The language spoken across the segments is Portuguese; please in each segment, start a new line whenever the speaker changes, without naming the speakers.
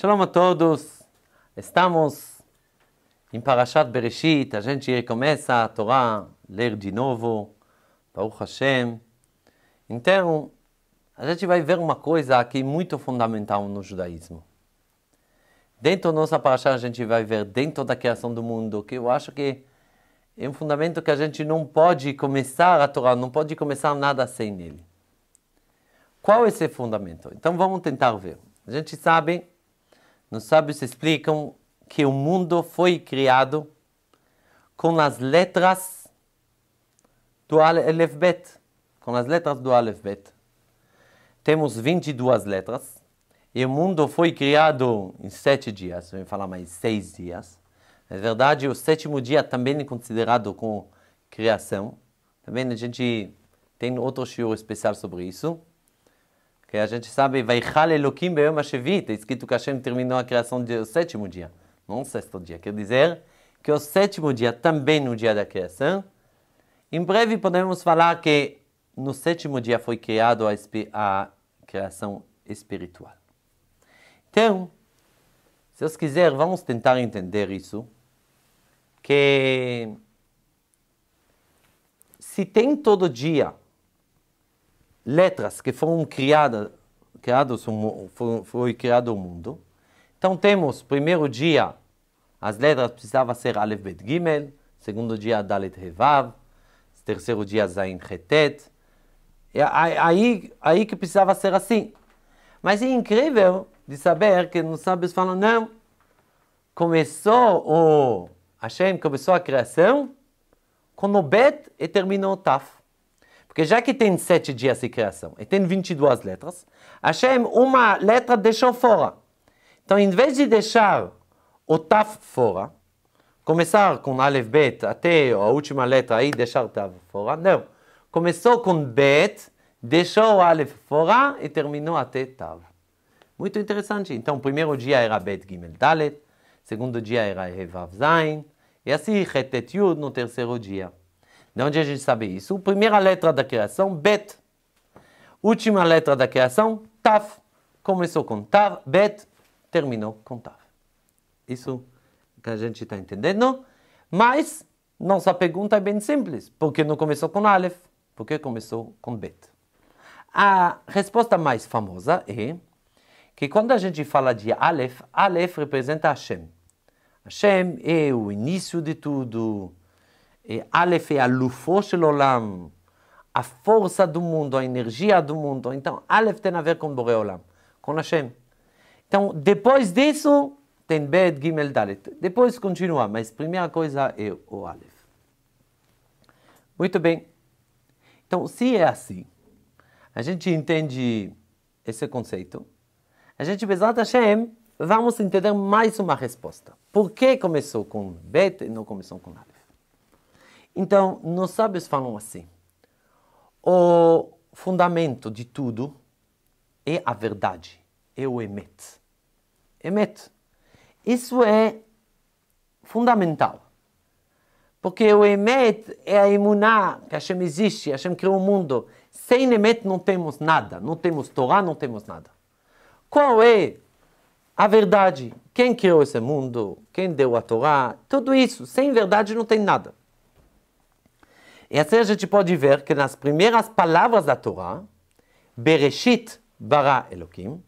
Shalom a todos. Estamos em Parashat Bereshit. A gente começa a Torá, ler de novo. Baruch Hashem. Então, a gente vai ver uma coisa aqui muito fundamental no judaísmo. Dentro da nossa Parashat, a gente vai ver dentro da criação do mundo, que eu acho que é um fundamento que a gente não pode começar a Torá, não pode começar nada sem ele. Qual é esse fundamento? Então vamos tentar ver. A gente sabe nos sábios explicam que o mundo foi criado com as letras do alfabeto. Com as letras do alfabeto. Temos 22 letras. E o mundo foi criado em sete dias, vamos falar mais seis dias. Na verdade, o sétimo dia também é considerado como criação. Também a gente tem outro show especial sobre isso. Que a gente sabe, vai Elohim Beyom Hashevi, está é escrito que Hashem terminou a criação do sétimo dia, não o sexto dia. Quer dizer que o sétimo dia, também no dia da criação, em breve podemos falar que no sétimo dia foi criado a, a criação espiritual. Então, se os quiser, vamos tentar entender isso, que se tem todo dia letras que foram criadas, criados foi, criado o mundo. Então temos, primeiro dia, as letras precisavam ser Aleph Bet Gimel, segundo dia Dalet Revav, terceiro dia Zain Retet. É aí, aí que precisava ser assim. Mas é incrível de saber que não sabes falam, não, começou o Hashem, começou a criação com o Bet e terminou o Taf. Porque já que tem sete dias de criação e tem 22 letras, Hashem uma letra deixou fora. Então, em vez de deixar o Taf fora, começar com Aleph, Bet, até a última letra aí, deixar o Taf fora, não. Começou com Bet, deixou Aleph fora e terminou até Tav. Muito interessante. Então, o primeiro dia era Bet Gimel Dalet, segundo dia era Hevav Zain, e assim, Hetet Yud no terceiro dia. De onde a gente sabe isso? Primeira letra da criação, Bet. Última letra da criação, Taf. Começou com Tav, Bet, terminou com Tav. Isso que a gente está entendendo. Mas nossa pergunta é bem simples. Por que não começou com Aleph? Por que começou com Bet? A resposta mais famosa é que quando a gente fala de Aleph, Aleph representa Hashem. Hashem é o início de tudo, Aleph é a alufo shel a força do mundo, a energia do mundo. Então, Aleph tem a ver com Bore Olam, com Hashem. Então, depois disso, tem Bet, Gimel, Dalet. Depois continua, mas a primeira coisa é o Aleph. Muito bem. Então, se é assim, a gente entende esse conceito, a gente, Bezat Hashem, vamos entender mais uma resposta. Por que começou com Bet e não começou com Aleph? Então, nos sábios falam assim: o fundamento de tudo é a verdade, é o emet. Emet. Isso é fundamental. Porque o Emet é a imuná, que Hashem existe, Hashem criou o mundo. Sem Emet não temos nada, não temos Torá, não temos nada. Qual é a verdade? Quem criou esse mundo? Quem deu a Torá? Tudo isso, sem verdade não tem nada. E assim a gente pode ver que nas primeiras palavras da Torá, Bereshit bara Elohim,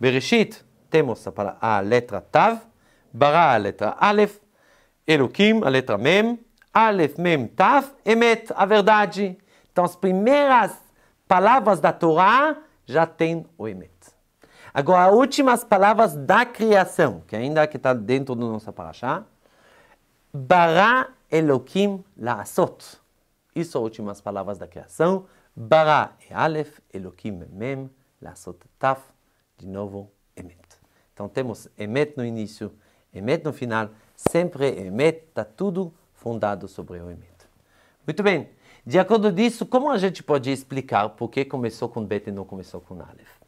Bereshit temos a, palavra, a letra Tav, bara a letra Aleph, Elohim a letra Mem, Aleph, Mem, Tav, Emet, a verdade. Então as primeiras palavras da Torá já tem o Emet. Agora, as últimas palavras da criação, que ainda que está dentro do nosso paraxá, bara Elohim la'asot. Isso são últimas palavras da criação. Bara e Aleph, Elohim é Mem, Lassot Taf, de novo Emet. Então temos Emet no início, Emet no final, sempre Emet, está tudo fundado sobre o Emet. Muito bem, de acordo disso, como a gente pode explicar por que começou com Bet e não começou com Aleph?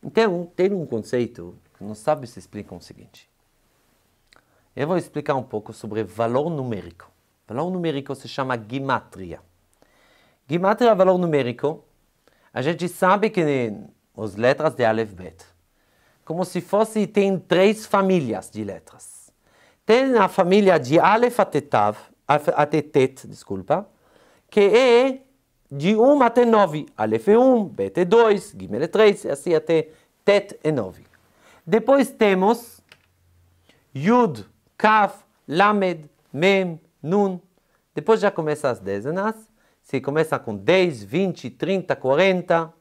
Então, tem um conceito que não sabe se explica o seguinte. Eu vou explicar um pouco sobre valor numérico. Valor numérico se chama gematria. Gematria é valor numérico. A gente sabe que as letras de Aleph Bet, como se fosse, tem três famílias de letras. Tem a família de Aleph até Tav, até Tet, desculpa, que é de 1 até 9. Aleph é 1, Bet é 2, Gimel é 3, e assim até Tet é 9. Depois temos Yud, Kaf, Lamed, Mem, nun. Depois já começa as dezenas. Né? Se começa com 10, 20, 30, 40,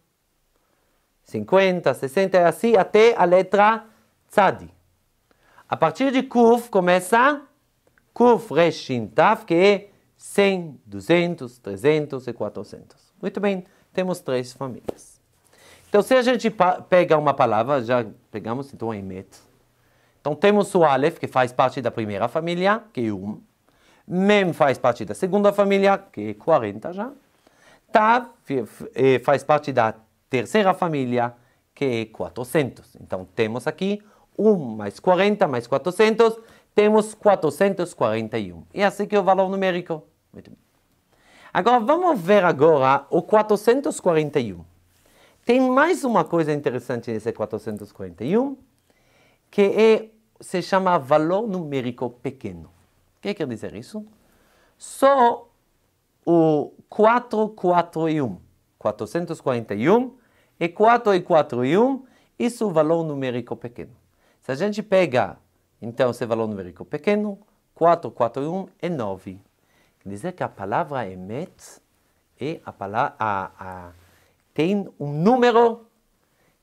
50, 60 e assim até a letra tzadi. A partir de Kuf começa Kuf Reshin Tav, que é 100, 200, 300 e 400. Muito bem, temos três famílias. Então, se a gente pega uma palavra, já pegamos, então, Emet. Então, temos o Aleph, que faz parte da primeira família, que é 1. Um. Mem faz parte da segunda família, que é 40 já. Tav faz parte da terceira família, que é 400. Então temos aqui 1 mais 40 mais 400, temos 441. E assim que é o valor numérico. Muito bem. Agora vamos ver agora o 441. Tem mais uma coisa interessante nesse 441, que é, se chama valor numérico pequeno que é quer dizer isso? Só o 4, 4 e 1. 441, e 4 e 4 e 1, isso é o valor numérico pequeno. Se a gente pega, então, esse valor numérico pequeno, 4, 4 e 1 é 9. Quer dizer que a palavra emet é a palavra, a, a, tem um número,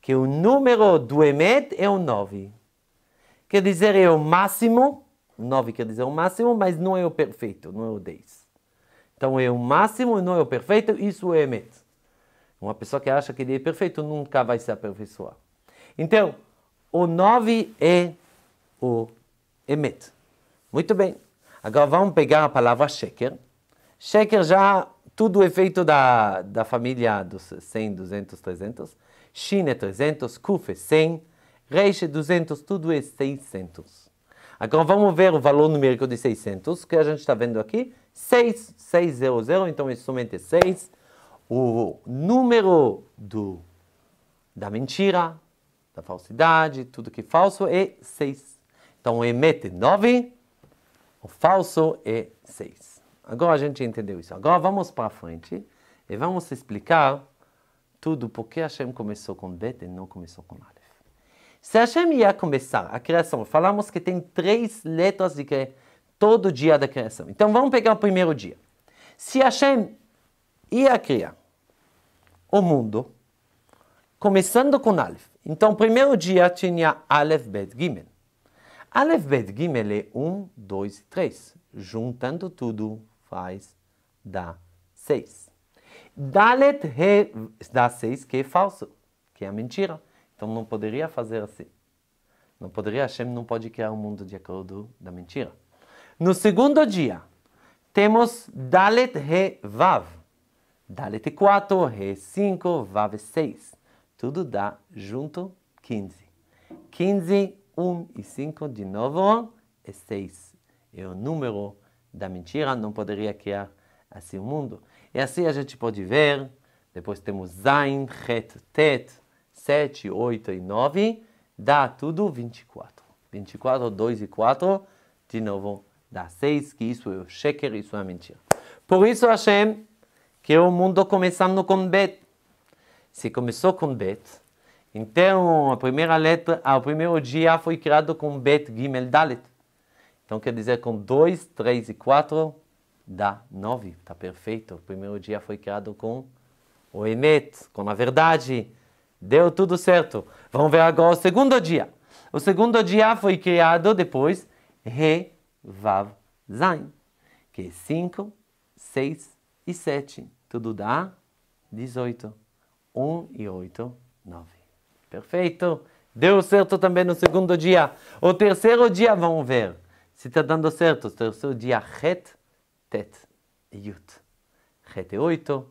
que o número do emet é o 9. Quer dizer, é o máximo 9 quer dizer é o máximo, mas não é o perfeito, não é o 10. Então é o máximo e não é o perfeito, isso é Emet. Uma pessoa que acha que ele é perfeito nunca vai se aperfeiçoar. Então, o 9 é o Emet. É Muito bem. Agora vamos pegar a palavra Sheker. Sheker já, tudo é feito da, da família dos 100, 200, 300. Shin é 300, Kuf é 100, Reish é 200, tudo é 600. Agora vamos ver o valor numérico de 600, que a gente está vendo aqui, 6, 6, 0, 0, então é somente 6. O número do, da mentira, da falsidade, tudo que é falso é 6. Então o é emete 9, o falso é 6. Agora a gente entendeu isso. Agora vamos para frente e vamos explicar tudo por que Hashem começou com Bet e não começou com Aleph. Se Hashem ia começar a criação, falamos que tem três letras de que todo dia da criação. Então vamos pegar o primeiro dia. Se Hashem ia criar o mundo, começando com Aleph. Então, primeiro dia tinha Aleph, Bet, Gimel. Aleph, Bet, Gimel é um, dois, e Juntando tudo, faz, dá seis. Dalet, He, dá seis que é falso, que é mentira. Então não poderia fazer assim. Não poderia, Hashem não pode criar um mundo de acordo da mentira. No segundo dia, temos Dalet Re Vav. Dalet 4, Re 5, Vav 6. Tudo dá junto 15. 15, 1 e 5 de novo é 6. É o número da mentira, não poderia criar assim o mundo. E assim a gente pode ver. Depois temos Zain, Het, Tet, 7, 8 e 9, dá tudo 24. 24, 2 e 4, de novo, dá 6, que isso é o sheker, isso é a mentira. Por isso, Hashem, que é o mundo começando com Bet. Se começou com Bet, então a primeira letra, o primeiro dia foi criado com Bet Gimel Dalet. Então quer dizer com 2, 3 e 4 dá 9, está perfeito. O primeiro dia foi criado com o Emet, com a verdade. Deu tudo certo. Vamos ver agora o segundo dia. O segundo dia foi criado depois Re, Vav, Zain, que é 5, 6 e 7. Tudo dá 18. 1 um e 8, 9. Perfeito. Deu certo também no segundo dia. O terceiro dia, vamos ver se está dando certo. O terceiro dia, Ret, Tet e Yut. Ret é 8,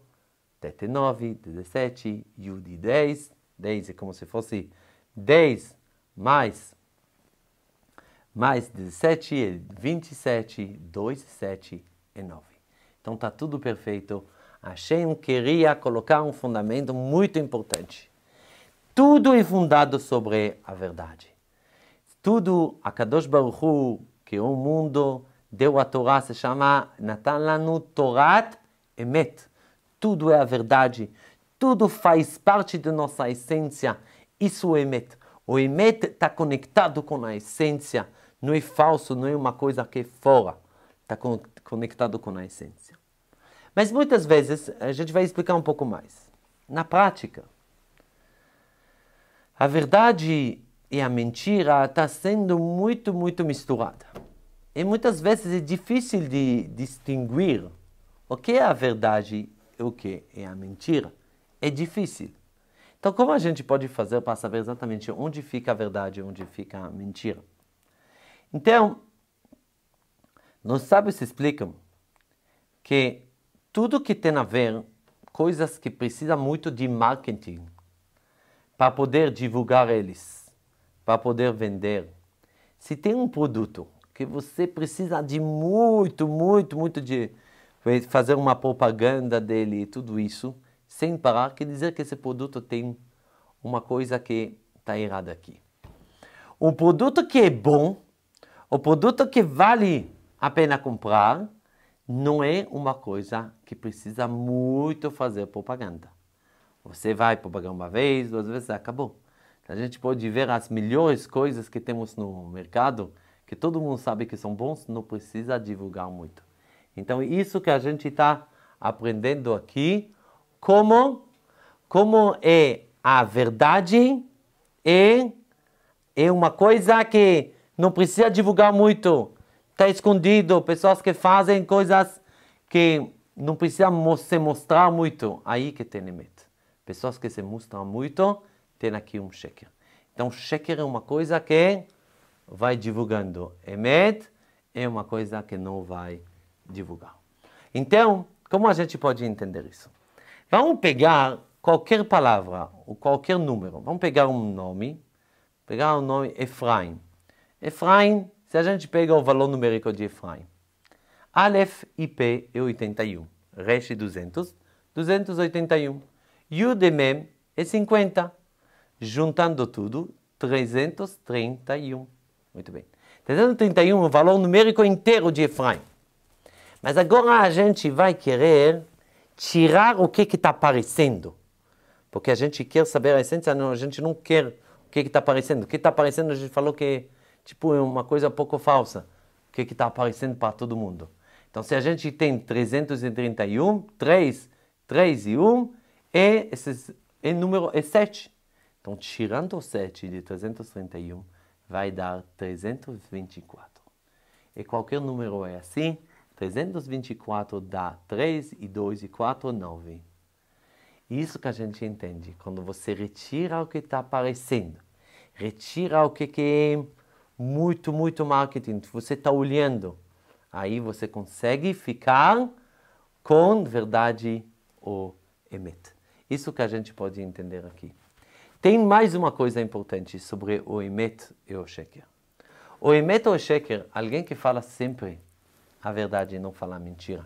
Tet é 9, 17, Yud é 10, 10 é como se fosse 10 mais, mais 17 é 27, 2, 7 é 9. Então está tudo perfeito. Hashem queria colocar um fundamento muito importante. Tudo é fundado sobre a verdade. Tudo, a Kadosh Baruch Hu, que o mundo, deu a Torá, se chama Natan Lanu Torat Emet. Tudo é a verdade. Tudo faz parte de nossa essência. Isso é Emet. O Emet está conectado com a essência. Não é falso, não é uma coisa que é fora. Está con conectado com a essência. Mas muitas vezes, a gente vai explicar um pouco mais. Na prática, a verdade e a mentira está sendo muito, muito misturada. E muitas vezes é difícil de distinguir o que é a verdade e o que é a mentira é difícil. Então, como a gente pode fazer para saber exatamente onde fica a verdade e onde fica a mentira? Então, nós sábios explicam que tudo que tem a ver, coisas que precisam muito de marketing para poder divulgar eles, para poder vender. Se tem um produto que você precisa de muito, muito, muito de fazer uma propaganda dele e tudo isso, sem parar, quer dizer que esse produto tem uma coisa que está errada aqui. Um produto que é bom, o produto que vale a pena comprar, não é uma coisa que precisa muito fazer propaganda. Você vai propagar uma vez, duas vezes, acabou. A gente pode ver as melhores coisas que temos no mercado, que todo mundo sabe que são bons, não precisa divulgar muito. Então, isso que a gente está aprendendo aqui como, como é a verdade e é uma coisa que não precisa divulgar muito, está escondido, pessoas que fazem coisas que não precisa se mostrar muito, aí que tem medo. Pessoas que se mostram muito, tem aqui um cheque. Então, cheque é uma coisa que vai divulgando. Emet é uma coisa que não vai divulgar. Então, como a gente pode entender isso? Vamos pegar qualquer palavra ou qualquer número. Vamos pegar um nome. Pegar o nome Efraim. Efraim, se a gente pega o valor numérico de Efraim. Aleph IP é 81. Resh 200, 281. Yud e Mem é 50. Juntando tudo, 331. Muito bem. 331 é o valor numérico inteiro de Efraim. Mas agora a gente vai querer tirar o que está aparecendo. Porque a gente quer saber a essência, não, a gente não quer o que está aparecendo. O que está aparecendo, a gente falou que é, tipo, é uma coisa pouco falsa. O que está aparecendo para todo mundo. Então, se a gente tem 331, 3, 3 e 1, é, esse é número é 7. Então, tirando o 7 de 331, vai dar 324. E qualquer número é assim, 324 dá 3 e 2 e 4, 9. Isso que a gente entende quando você retira o que está aparecendo, retira o que, que é muito, muito marketing, você está olhando. Aí você consegue ficar com verdade ou emet. Isso que a gente pode entender aqui. Tem mais uma coisa importante sobre o emet e o sheker. O emet ou o sheker, alguém que fala sempre a verdade e não falar mentira.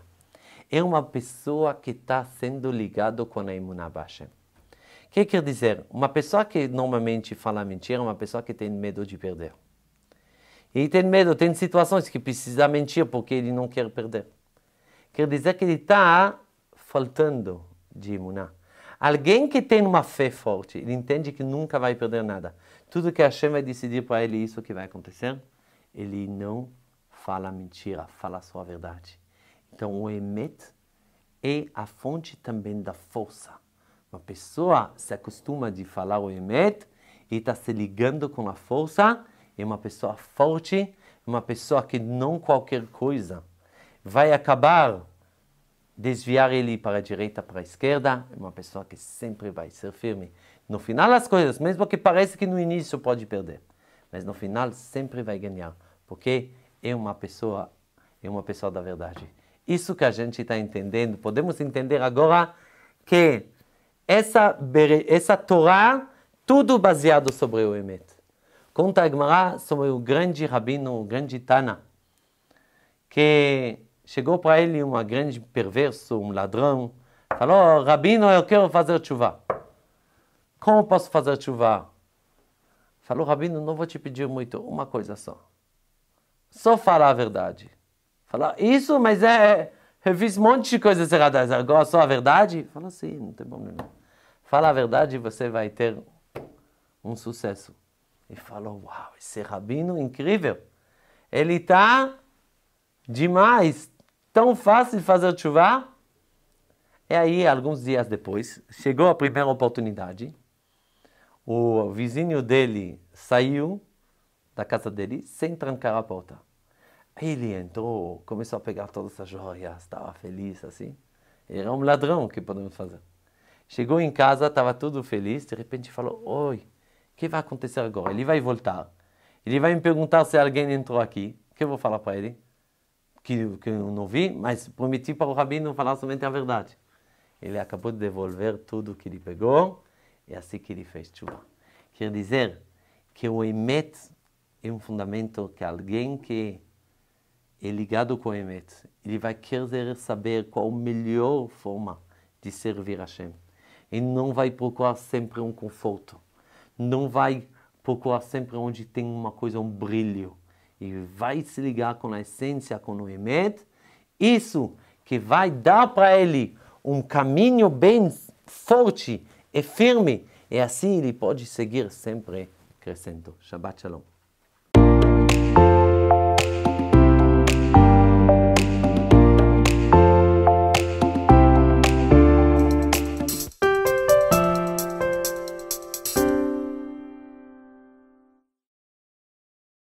É uma pessoa que está sendo ligado com a imunabaixa. O que quer dizer? Uma pessoa que normalmente fala mentira é uma pessoa que tem medo de perder. E tem medo, tem situações que precisa mentir porque ele não quer perder. Quer dizer que ele está faltando de imunar. Alguém que tem uma fé forte, ele entende que nunca vai perder nada. Tudo que a Hashem vai decidir para ele, é isso que vai acontecer, ele não fala mentira, fala só a verdade. Então o emet é a fonte também da força. Uma pessoa se acostuma de falar o emet e está se ligando com a força, é uma pessoa forte, uma pessoa que não qualquer coisa vai acabar desviar ele para a direita, para a esquerda, é uma pessoa que sempre vai ser firme. No final as coisas, mesmo que pareça que no início pode perder, mas no final sempre vai ganhar, porque é uma pessoa, é uma pessoa da verdade. Isso que a gente está entendendo, podemos entender agora que essa, essa Torá, tudo baseado sobre o Emet. Conta a Gemara sobre o grande rabino, o grande Tana, que chegou para ele um grande perverso, um ladrão, falou, rabino, eu quero fazer chuva. Como posso fazer chuva? Falou, rabino, não vou te pedir muito, uma coisa só só falar a verdade. Falar, isso, mas é. é eu fiz um monte de coisas erradas, agora só a verdade? Fala assim, não tem problema. Fala a verdade e você vai ter um sucesso. E falou, uau, esse rabino incrível. Ele tá demais, tão fácil fazer chuva. E aí, alguns dias depois, chegou a primeira oportunidade. O vizinho dele saiu da casa dele sem trancar a porta. Ele entrou, começou a pegar todas as joias, estava feliz assim. era um ladrão, que podemos fazer? Chegou em casa, estava tudo feliz, de repente falou: Oi, o que vai acontecer agora? Ele vai voltar. Ele vai me perguntar se alguém entrou aqui. O que eu vou falar para ele? Que, que eu não vi, mas prometi para o rabino falar somente a verdade. Ele acabou de devolver tudo que ele pegou, e assim que ele fez chuva. Quer dizer que o Emet é um fundamento que alguém que é ligado com o Emet, ele vai querer saber qual a melhor forma de servir a Hashem. Ele não vai procurar sempre um conforto, não vai procurar sempre onde tem uma coisa, um brilho. E vai se ligar com a essência, com o Emet, isso que vai dar para ele um caminho bem forte e firme, e assim ele pode seguir sempre crescendo. Shabbat Shalom.